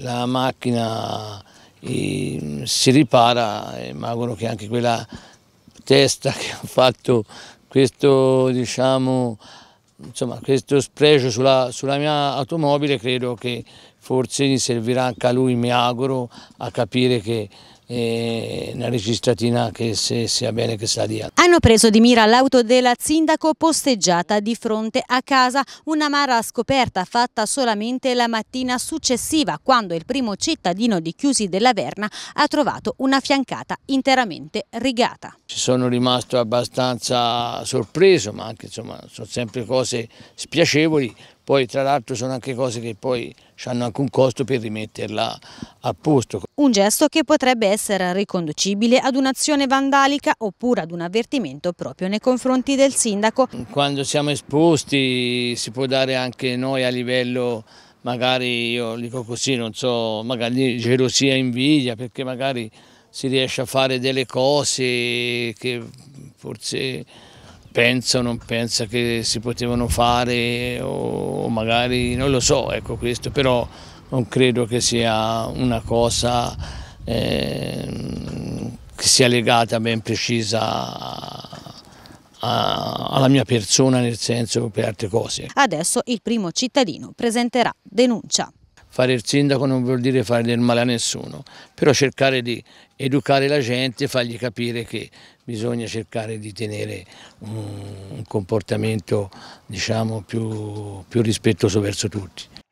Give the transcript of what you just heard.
La macchina si ripara e mi auguro che anche quella testa che ha fatto questo, diciamo, insomma, questo spregio sulla, sulla, mia automobile credo che forse gli servirà anche a lui, mi auguro, a capire che una registratina che se sia bene che sta dia. Hanno preso di mira l'auto della sindaco posteggiata di fronte a casa, una mara scoperta fatta solamente la mattina successiva quando il primo cittadino di Chiusi della Verna ha trovato una fiancata interamente rigata. Ci sono rimasto abbastanza sorpreso ma anche insomma sono sempre cose spiacevoli poi tra l'altro sono anche cose che poi hanno anche un costo per rimetterla a posto. Un gesto che potrebbe essere riconducibile ad un'azione vandalica oppure ad un avvertimento proprio nei confronti del sindaco. Quando siamo esposti si può dare anche noi a livello magari io dico così, non so, magari gelosia e invidia, perché magari si riesce a fare delle cose che forse pensa o non pensa che si potevano fare o magari non lo so, ecco questo, però non credo che sia una cosa eh, che sia legata ben precisa a, alla mia persona nel senso per altre cose. Adesso il primo cittadino presenterà denuncia fare il sindaco non vuol dire fare del male a nessuno, però cercare di educare la gente e fargli capire che bisogna cercare di tenere un, comportamento diciamo, più, più rispettoso verso tutti.